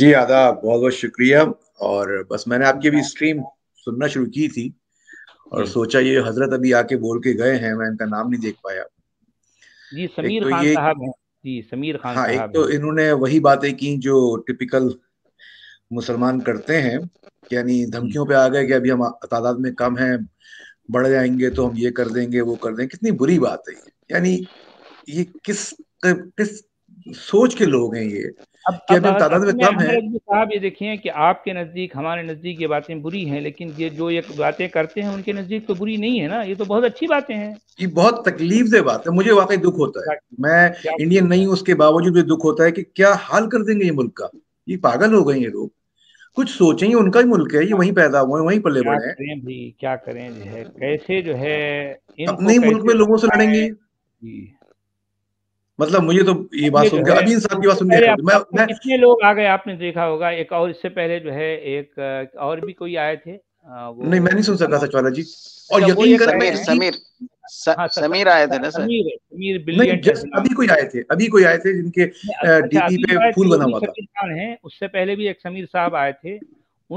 जी आदाब बहुत बहुत शुक्रिया और बस मैंने आपकी अभी स्ट्रीम सुनना शुरू की थी और सोचा ये हजरत अभी आके बोल के गए हैं मैं इनका नाम नहीं देख पाया जी समीर तो खान साहब जी समीर खान हाँ, एक तो इन्होंने वही बातें की जो टिपिकल मुसलमान करते हैं यानी धमकियों पे आ गए कि अभी हम तादाद में कम है बढ़ जाएंगे तो हम ये कर देंगे वो कर देंगे कितनी बुरी बात है यानी ये किस किस सोच के लोग हैं ये अब कि अब तादाद में कम है साहब ये देखिए कि आपके नज़दीक हमारे नज़दीक ये बातें बुरी हैं लेकिन ये जो ये बातें करते हैं उनके नज़दीक तो बुरी नहीं है ना ये तो बहुत अच्छी बातें हैं ये बहुत तकलीफ दे बात है मुझे वाकई दुख होता है मैं इंडियन नहीं उसके बावजूद भी दुख होता है कि क्या हाल कर देंगे ये मुल्क का ये पागल हो गए ये लोग कुछ सोचें ये उनका ही मुल्क है ये वहीं पैदा हुए वहीं पले बढ़े हैं क्या करें जो है कैसे जो है अपने मुल्क में लोगों से लड़ेंगे मतलब मुझे तो ये बात सुनकर अभी साहब की बात सुन मैं, कितने लोग आ गए आपने देखा होगा एक और इससे पहले जो है एक और भी कोई आए थे वो नहीं मैं नहीं सुन सका अच्छा, सचवाला जी और यकीन करें मैं समीर हाँ, समीर आए थे ना सर समीर अभी कोई आए थे अभी कोई आए थे जिनके अच्छा, डीपी पे फूल बना हुआ था उससे पहले भी एक समीर साहब आए थे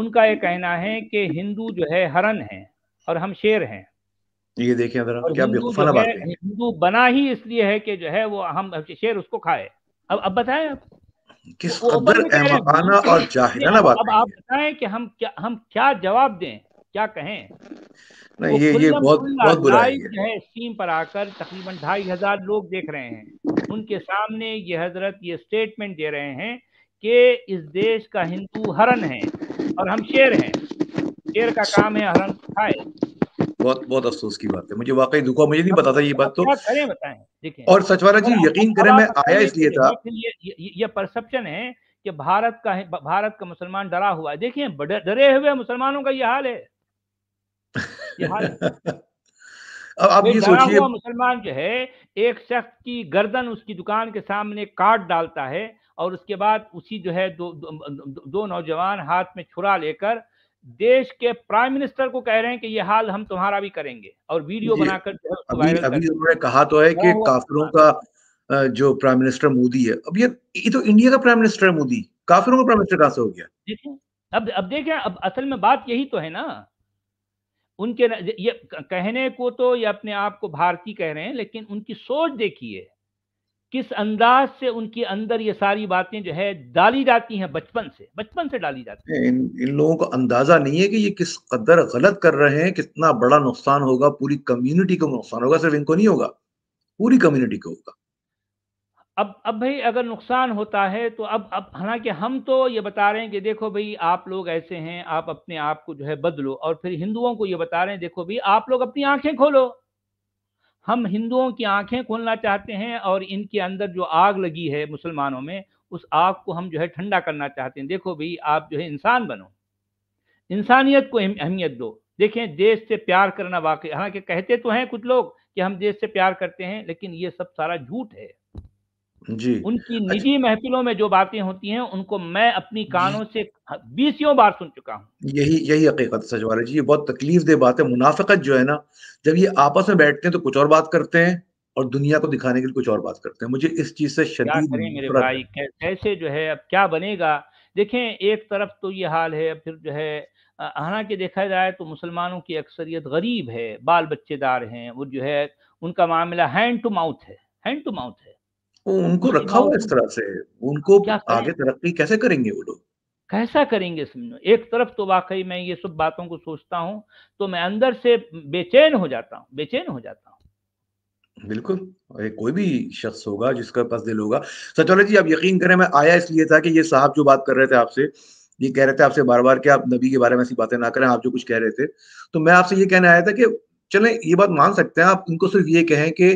उनका ये कहना है कि हिंदू जो है हरन है और हम शेर हैं ये देखें जरा क्या बेवकूफाना बात है हिंदू बना ही इसलिए है कि जो है वो हम शेर उसको खाए अब अब बताएं आप किस कदर अहमकाना और जाहिलाना बात अब आप बताएं कि हम क्या हम क्या जवाब दें क्या कहें नहीं ये ये बहुत बहुत बुरा है है स्टीम पर आकर तकरीबन ढाई हजार लोग देख रहे हैं उनके सामने ये हजरत ये स्टेटमेंट दे रहे हैं कि इस देश का हिंदू हरण है और हम शेर हैं शेर का काम है हरण खाए बहुत बहुत अफसोस की बात है मुझे वाकई दुख मुझे नहीं पता था ये बात तो करें बताएं देखिए और सचवारा जी यकीन करें मैं आया इसलिए था ये परसेप्शन है कि भारत का भारत का मुसलमान डरा हुआ है देखिए डरे हुए मुसलमानों का ये हाल है ये हाल है। अब आप ये सोचिए मुसलमान जो है एक शख्स की गर्दन उसकी दुकान के सामने काट डालता है और उसके बाद उसी जो है दो दो, दो, दो नौजवान हाथ में छुरा लेकर देश के प्राइम मिनिस्टर को कह रहे हैं कि ये हाल हम तुम्हारा भी करेंगे और वीडियो बनाकर अभी अभी उन्होंने कहा तो है कि काफिरों का जो प्राइम मिनिस्टर मोदी है अब ये ये तो इंडिया का प्राइम मिनिस्टर है मोदी काफिरों का प्राइम मिनिस्टर कहां से हो गया अब अब देखे अब असल में बात यही तो है ना उनके ये कहने को तो ये अपने आप को भारतीय कह रहे हैं लेकिन उनकी सोच देखिए किस अंदाज से उनके अंदर ये सारी बातें जो है डाली जाती हैं बचपन से बचपन से डाली जाती हैं इन इन लोगों को अंदाजा नहीं है कि ये किस कदर गलत कर रहे हैं कितना बड़ा नुकसान होगा पूरी कम्युनिटी को नुकसान होगा सिर्फ इनको नहीं होगा पूरी कम्युनिटी को होगा अब अब भाई अगर नुकसान होता है तो अब अब हालांकि हम तो ये बता रहे हैं कि देखो भाई आप लोग ऐसे हैं आप अपने आप को जो है बदलो और फिर हिंदुओं को ये बता रहे हैं देखो भाई आप लोग अपनी आंखें खोलो हम हिंदुओं की आंखें खोलना चाहते हैं और इनके अंदर जो आग लगी है मुसलमानों में उस आग को हम जो है ठंडा करना चाहते हैं देखो भाई आप जो है इंसान बनो इंसानियत को अहमियत दो देखें देश से प्यार करना वाकई हालांकि कहते तो हैं कुछ लोग कि हम देश से प्यार करते हैं लेकिन ये सब सारा झूठ है जी उनकी अच्छा। निजी अच्छा। महफिलों में जो बातें होती हैं उनको मैं अपनी कानों से बीसियों बार सुन चुका हूँ यही यही हकीकत सच जी ये बहुत तकलीफ दे बात है मुनाफिकत जो है ना जब ये आपस में बैठते हैं तो कुछ और बात करते हैं और दुनिया को दिखाने के लिए कुछ और बात करते हैं मुझे इस चीज से शदीद मेरे भाई कैसे जो है अब क्या बनेगा देखें एक तरफ तो ये हाल है फिर जो है हालांकि देखा जाए तो मुसलमानों की अक्सरियत गरीब है बाल बच्चेदार हैं वो जो है उनका मामला हैंड टू माउथ है हैंड टू माउथ है तो उनको रखा हुआ इस तरह से उनको आगे तरक्की कैसे करेंगे वो लोग कैसा करेंगे समझो एक तरफ तो वाकई मैं ये सब बातों को सोचता हूँ तो मैं अंदर से बेचैन हो जाता हूँ बेचैन हो जाता हूँ बिल्कुल कोई भी शख्स होगा जिसका पास दिल होगा सचौले जी आप यकीन करें मैं आया इसलिए था कि ये साहब जो बात कर रहे थे आपसे ये कह रहे थे आपसे बार बार कि आप नबी के बारे में ऐसी बातें ना करें आप जो कुछ कह रहे थे तो मैं आपसे ये कहने आया था कि चले ये बात मान सकते हैं आप उनको सिर्फ ये कहें कि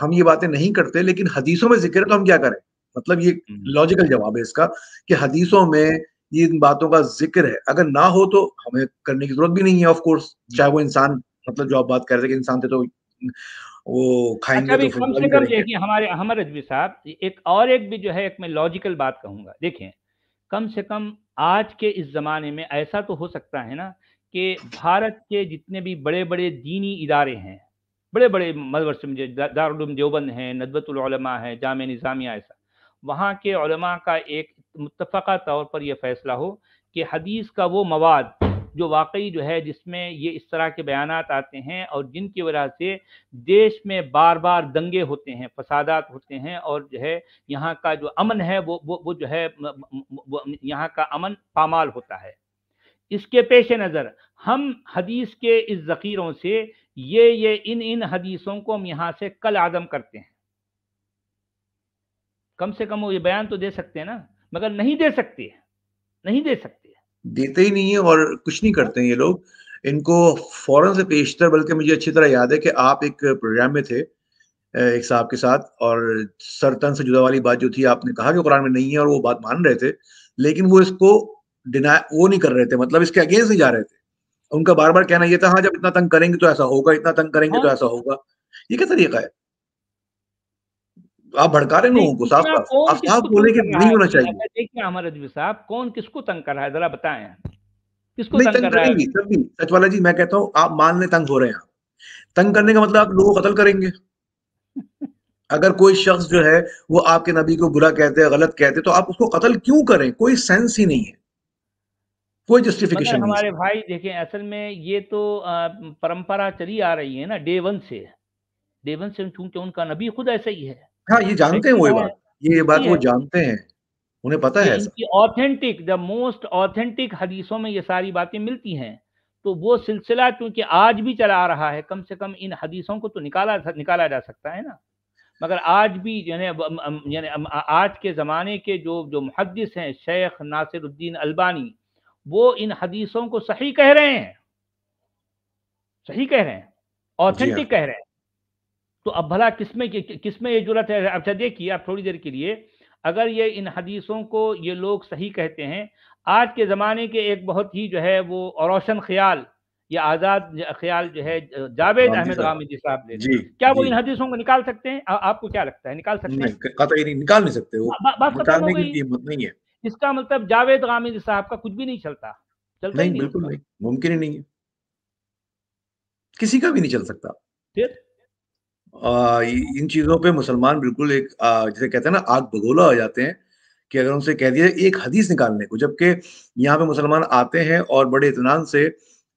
हम ये बातें नहीं करते लेकिन हदीसों में जिक्र है तो हम क्या करें मतलब ये लॉजिकल हम्म। जवाब है इसका कि हदीसों में ये इन बातों का जिक्र है अगर ना हो तो हमें करने की जरूरत भी नहीं है ऑफ कोर्स हम्म। चाहे वो इंसान मतलब जो आप बात कर रहे हैं इंसान थे तो वो खाएंगे अच्छा तो कम से कम देखिए हमारे हमर रजवी साहब एक और एक भी जो है एक मैं लॉजिकल बात कहूंगा देखें कम से कम आज के इस जमाने में ऐसा तो हो सकता है ना कि भारत के जितने भी बड़े बड़े दीनी इदारे हैं बड़े बड़े मदरस में दारुलूम देवबंद हैं नदबतलमा है जाम निज़ामिया ऐसा वहाँ के का एक मुतफ़ा तौर पर यह फ़ैसला हो कि हदीस का वो मवाद जो वाकई जो है जिसमें ये इस तरह के बयान आते हैं और जिनकी वजह से देश में बार बार दंगे होते हैं फसादात होते हैं और जो है यहाँ का जो अमन है वो वो वो जो है यहाँ का अमन पामाल होता है इसके पेश नज़र हम हदीस के इस ज़ख़ीरों से ये ये इन इन हदीसों को हम यहाँ से कल आदम करते हैं कम से कम वो ये बयान तो दे सकते हैं ना मगर नहीं दे सकते नहीं दे सकते देते ही नहीं है और कुछ नहीं करते हैं ये लोग इनको फौरन से पेशतर बल्कि मुझे अच्छी तरह याद है कि आप एक प्रोग्राम में थे एक साहब के साथ और सरतन से जुदा वाली बात जो थी आपने कहा कि कुरान में नहीं है और वो बात मान रहे थे लेकिन वो इसको डिनाई वो नहीं कर रहे थे मतलब इसके अगेंस्ट नहीं जा रहे थे उनका बार बार कहना यह था हाँ जब इतना तंग करेंगे तो ऐसा होगा इतना तंग करेंगे तो हाँ। ऐसा होगा ये क्या तरीका है आप भड़का रहे लोगों को साफ साफ आप साफ बोले कि नहीं होना चाहिए देखिए अमर अजीब साहब कौन किसको तंग कर रहा है जरा बताएं किसको तंग तब भी जी मैं कहता हूँ आप मान ले तंग हो रहे हैं तंग करने का मतलब आप लोगों को कतल करेंगे अगर कोई शख्स जो है वो आपके नबी को बुरा कहते हैं गलत कहते हैं तो आप उसको कत्ल क्यों करें कोई सेंस ही नहीं है कोई जस्टिफिकेशन मतलब हमारे भाई देखें असल में ये तो परंपरा चली आ रही है ना डे वन से डे वन से चूंकि उनका नबी खुद ऐसा ही है हाँ ये जानते हैं वो ये बात ये बात वो जानते हैं उन्हें पता है ऐसा ऑथेंटिक द मोस्ट ऑथेंटिक हदीसों में ये सारी बातें मिलती हैं तो वो सिलसिला क्योंकि आज भी चला आ रहा है कम से कम इन हदीसों को तो निकाला निकाला जा सकता है ना मगर आज भी यानी यानी आज के ज़माने के जो जो मुहदस हैं शेख नासिरुद्दीन अल्बानी वो इन हदीसों को सही कह रहे हैं सही कह रहे हैं ऑथेंटिक हाँ। कह रहे हैं तो अब भला किसमें किसमें ये जरूरत है अच्छा देखिए आप थोड़ी देर के लिए अगर ये इन हदीसों को ये लोग सही कहते हैं आज के ज़माने के एक बहुत ही जो है वो रोशन ख्याल या आज़ाद ख्याल जो है जावेद अहमद गामिदी साहब ने क्या जी, वो इन हदीसों को निकाल सकते हैं आपको क्या लगता है निकाल सकते हैं नहीं, नहीं निकाल नहीं सकते वो बा, बात नहीं है इसका मतलब जावेद गामिद साहब का कुछ भी नहीं चलता चलता नहीं, बिल्कुल नहीं मुमकिन ही नहीं है किसी का भी नहीं चल सकता फिर आ, इन चीजों पे मुसलमान बिल्कुल एक आ, जिसे कहते हैं ना आग बगोला हो जाते हैं कि अगर उनसे कह दिया एक हदीस निकालने को जबकि यहाँ पे मुसलमान आते हैं और बड़े इतमान से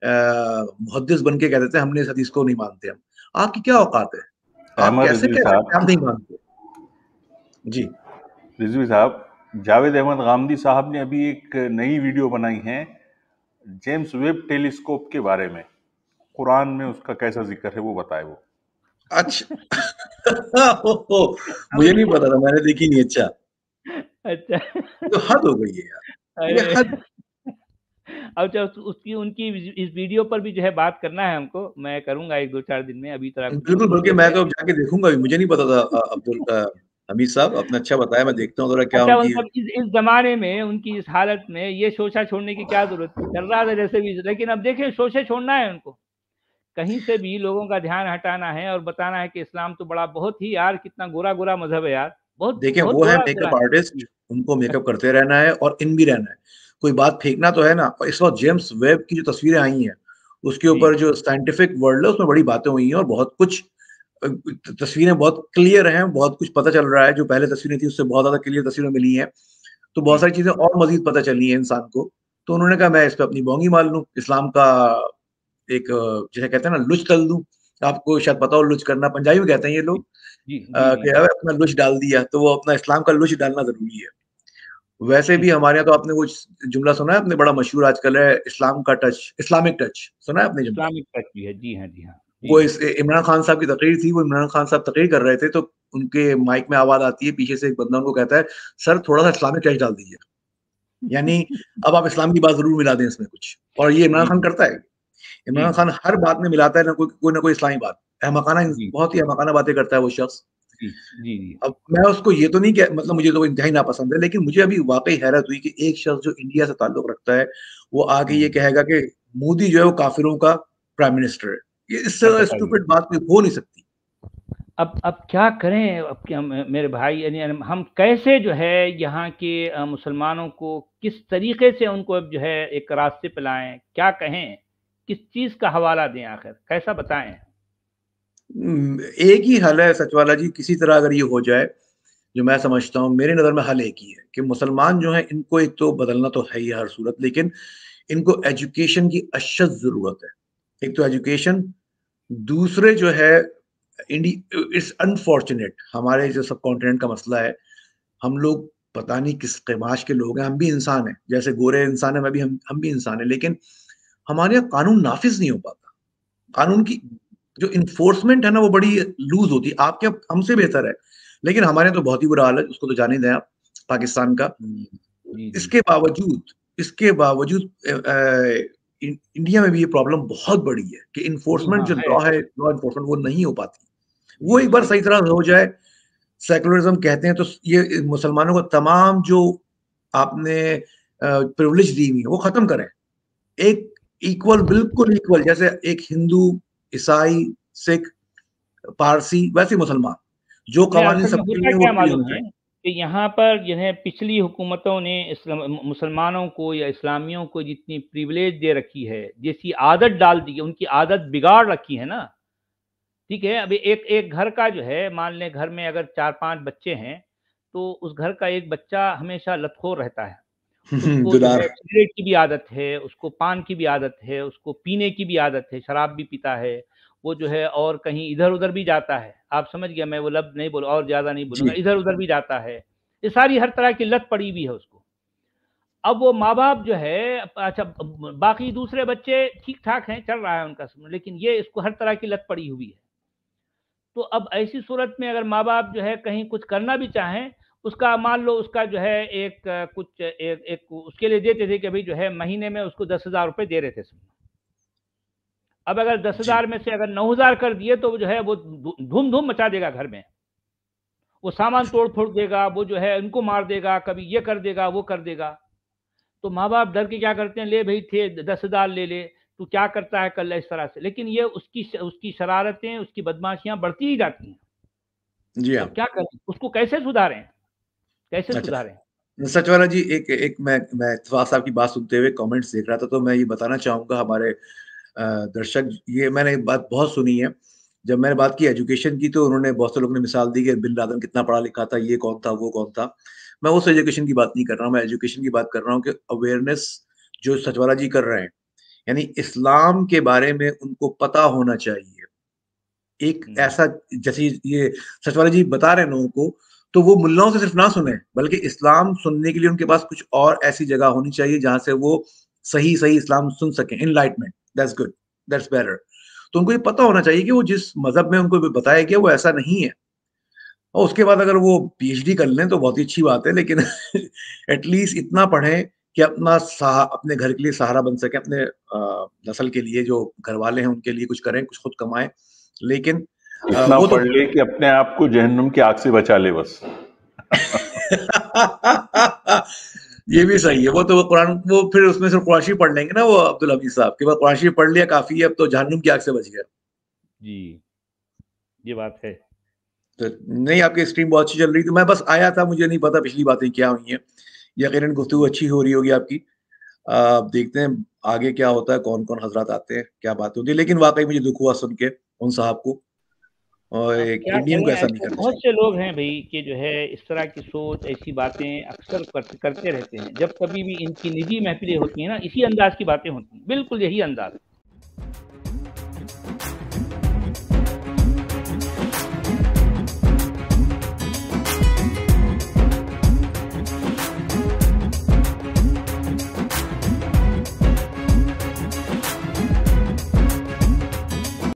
मुहदस बन के कह देते हैं हमने इस हदीस को नहीं मानते हम आपकी क्या औकात है आप कैसे कह सकते हम नहीं मानते जी रिजवी साहब जावेद अहमद गामदी साहब ने अभी एक नई वीडियो बनाई है जेम्स वेब टेलीस्कोप के बारे में कुरान में उसका कैसा जिक्र है वो बताए वो अच्छा मुझे नहीं पता था मैंने देखी नहीं अच्छा अच्छा तो हद हो गई है यार हद अब अच्छा, जब उसकी उनकी इस वीडियो पर भी जो है बात करना है हमको मैं करूंगा एक दो चार दिन में अभी तरह बिल्कुल बल्कि मैं तो जाके देखूंगा भी मुझे नहीं पता था अब्दुल हमीद साहब अपना अच्छा बताया मैं देखता हूँ क्या अच्छा, उनकी उनकी मतलब इस, इस जमाने में उनकी इस हालत में ये शोशा छोड़ने की क्या जरूरत थी चल रहा था जैसे भी लेकिन अब देखिए शोशे छोड़ना है उनको कहीं से भी लोगों का ध्यान हटाना है और बताना है कि इस्लाम तो बड़ा बहुत ही यार कितना गोरा गोरा मजहब है यार बहुत देखिए वो है मेकअप आर्टिस्ट उनको मेकअप करते रहना है और इन भी रहना है कोई बात फेंकना तो है ना और इस वक्त जेम्स वेब की जो तस्वीरें आई हैं उसके ऊपर जो साइंटिफिक वर्ल्ड है उसमें बड़ी बातें हुई हैं और बहुत कुछ तस्वीरें बहुत क्लियर हैं बहुत कुछ पता चल रहा है जो पहले तस्वीरें थी उससे बहुत ज्यादा क्लियर तस्वीरें मिली हैं तो बहुत हम्म। सारी चीजें और मजीद पता चली है इंसान को तो उन्होंने कहा मैं इस पर अपनी बोंगी मार लूँ इस्लाम का एक जैसे कहते हैं ना लुच तल दूँ आपको शायद पता हो लुच करना पंजाबी में कहते हैं ये लोग कि अपना लुच डाल दिया तो वो अपना इस्लाम का लुच डालना जरूरी है वैसे भी हम्म। हमारे यहाँ तो आपने वो जुमला सुना है आपने बड़ा मशहूर आजकल है इस्लाम का टच इस्लामिक टच सुना है आपने इस्लामिक टच भी है जी हाँ जी हाँ वो इस इमरान खान साहब की तकरीर थी वो इमरान खान साहब तकरीर कर रहे थे तो उनके माइक में आवाज आती है पीछे से एक बंदा उनको कहता है सर थोड़ा सा इस्लामिक टच डाल दीजिए यानी अब आप इस्लाम की बात जरूर मिला दें इसमें कुछ और ये इमरान खान करता है इमरान खान हर बात में मिलाता है ना कोई कोई ना कोई इस्लामी बात अहमकाना बहुत ही अहमकाना बातें करता है वो शख्स अब मैं उसको ये तो नहीं कह मतलब मुझे तो इंतहाई नापसंद है लेकिन मुझे अभी वाकई हैरत हुई कि एक शख्स जो इंडिया से ताल्लुक रखता है वो आगे ये कहेगा कि मोदी जो है वो काफिरों का प्राइम मिनिस्टर है इससे स्टूपिड बात भी हो नहीं सकती अब अब क्या करें अब क्या मेरे भाई यानी हम कैसे जो है यहाँ के मुसलमानों को किस तरीके से उनको अब जो है एक रास्ते पर लाएं क्या कहें किस चीज़ का हवाला दें आखिर कैसा बताएं एक ही हल है सचवाला जी किसी तरह अगर ये हो जाए जो मैं समझता हूँ मेरी नज़र में हल एक ही है कि मुसलमान जो है इनको एक तो बदलना तो है ही हर सूरत लेकिन इनको एजुकेशन की अशद ज़रूरत है एक तो एजुकेशन दूसरे जो है इंडिया इट्स अनफॉर्चुनेट हमारे जो सब कॉन्टिनेंट का मसला है हम लोग पता नहीं किस कैमाश के लोग हैं हम भी इंसान हैं जैसे गोरे इंसान है मैं भी हम हम भी इंसान हैं लेकिन हमारे यहाँ कानून नाफिज नहीं हो पाता कानून की जो इन्फोर्समेंट है ना वो बड़ी लूज होती है आपके हमसे बेहतर है लेकिन हमारे यहाँ तो बहुत ही बुरा हाल है उसको तो जाने दें आप पाकिस्तान का हम्म, इसके बावजूद इसके बावजूद इंडिया में भी ये प्रॉब्लम बहुत बड़ी है कि इन्फोर्समेंट हाँ, जो लॉ है लॉ इन्फोर्समेंट वो नहीं हो पाती वो एक बार सही तरह हो जाए सेकुलरिज्म कहते हैं तो ये मुसलमानों को तमाम जो आपने प्रिवलेज दी हुई है वो खत्म करें एक इक्वल बिल्कुल इक्वल जैसे एक हिंदू ईसाई सिख पारसी वैसे मुसलमान जो कवानी सबके कि यहाँ पर जो है पिछली हुकूमतों ने मुसलमानों को या इस्लामियों को जितनी प्रिवलेज दे रखी है जैसी आदत डाल दी है उनकी आदत बिगाड़ रखी है ना ठीक है अभी एक एक घर का जो है मान लें घर में अगर चार पांच बच्चे हैं तो उस घर का एक बच्चा हमेशा लतखोर रहता है उसको सिगरेट की भी आदत है उसको पान की भी आदत है उसको पीने की भी आदत है शराब भी पीता है वो जो है और कहीं इधर उधर भी जाता है आप समझ गया मैं वो लफ्ज नहीं बोलूँ और ज्यादा नहीं बोलूँगा इधर उधर भी जाता है ये सारी हर तरह की लत पड़ी हुई है उसको अब वो माँ बाप जो है अच्छा बाकी दूसरे बच्चे ठीक ठाक हैं चल रहा है उनका समय लेकिन ये इसको हर तरह की लत पड़ी हुई है तो अब ऐसी सूरत में अगर माँ बाप जो है कहीं कुछ करना भी चाहें उसका मान लो उसका जो है एक कुछ एक, एक उसके लिए देते थे कि भाई जो है महीने में उसको दस हज़ार रुपये दे रहे थे समझो अब अगर दस हजार में से अगर नौ हजार कर दिए तो जो है वो धूम धूम मचा देगा घर में वो सामान तोड़ फोड़ देगा वो जो है उनको मार देगा कभी ये कर देगा वो कर देगा तो माँ बाप डर के क्या करते हैं ले भाई थे दस हजार ले ले तू क्या करता है कल इस तरह से लेकिन ये उसकी उसकी शरारतें उसकी बदमाशियां बढ़ती ही जाती हैं जी तो हाँ। क्या करें उसको कैसे सुधारें कैसे अच्छा। सुधारें सचवारा जी एक एक मैं मैं साहब की बात सुनते हुए कमेंट्स देख रहा था तो मैं ये बताना चाहूंगा हमारे दर्शक ये मैंने बात बहुत सुनी है जब मैंने बात की एजुकेशन की तो उन्होंने बहुत से लोगों ने मिसाल दी कि बिन लादन कितना पढ़ा लिखा था ये कौन था वो कौन था मैं उस एजुकेशन की बात नहीं कर रहा हूँ मैं एजुकेशन की बात कर रहा हूँ कि अवेयरनेस जो सचवाला जी कर रहे हैं यानी इस्लाम के बारे में उनको पता होना चाहिए एक हम्म। ऐसा जैसे ये सचवाला जी बता रहे हैं लोगों को तो वो मुल्लाओं से सिर्फ ना सुने बल्कि इस्लाम सुनने के लिए उनके पास कुछ और ऐसी जगह होनी चाहिए जहां से वो सही सही इस्लाम सुन सके enlightenment that's good that's better तो उनको ये पता होना चाहिए कि वो जिस मजहब में उनको बताया गया वो ऐसा नहीं है और उसके बाद अगर वो पीएचडी कर लें तो बहुत ही अच्छी बात है लेकिन एटलीस्ट इतना पढ़ें कि अपना अपने घर के लिए सहारा बन सके अपने नस्ल के लिए जो घर वाले हैं उनके लिए कुछ करें कुछ खुद कमाएं लेकिन इतना वो तो पढ़ तो... ले कि अपने आप को जहनुम की आग से बचा ले बस ये भी सही है वो तो वो कुरान वो फिर उसमें सिर्फ कुराशी पढ़ लेंगे ना वो अब्दुल हमीद साहब के बाद कुराशी पढ़ लिया काफी है अब तो जहनुम की आग से बच गया जी ये बात है तो नहीं आपकी स्ट्रीम बहुत अच्छी चल रही थी मैं बस आया था मुझे नहीं पता पिछली बातें क्या हुई हैं यकीन गुफ्तु अच्छी हो रही होगी आपकी आप देखते हैं आगे क्या होता है कौन कौन हजरत आते हैं क्या बात होती है लेकिन वाकई मुझे दुख हुआ सुन के उन साहब को और हाँ, एक इंडियन को ऐसा नहीं करना बहुत से लोग हैं भाई कि जो है इस तरह की सोच ऐसी बातें अक्सर करते रहते हैं जब कभी भी इनकी निजी महफिलें होती हैं ना इसी अंदाज की बातें होती हैं बिल्कुल यही अंदाज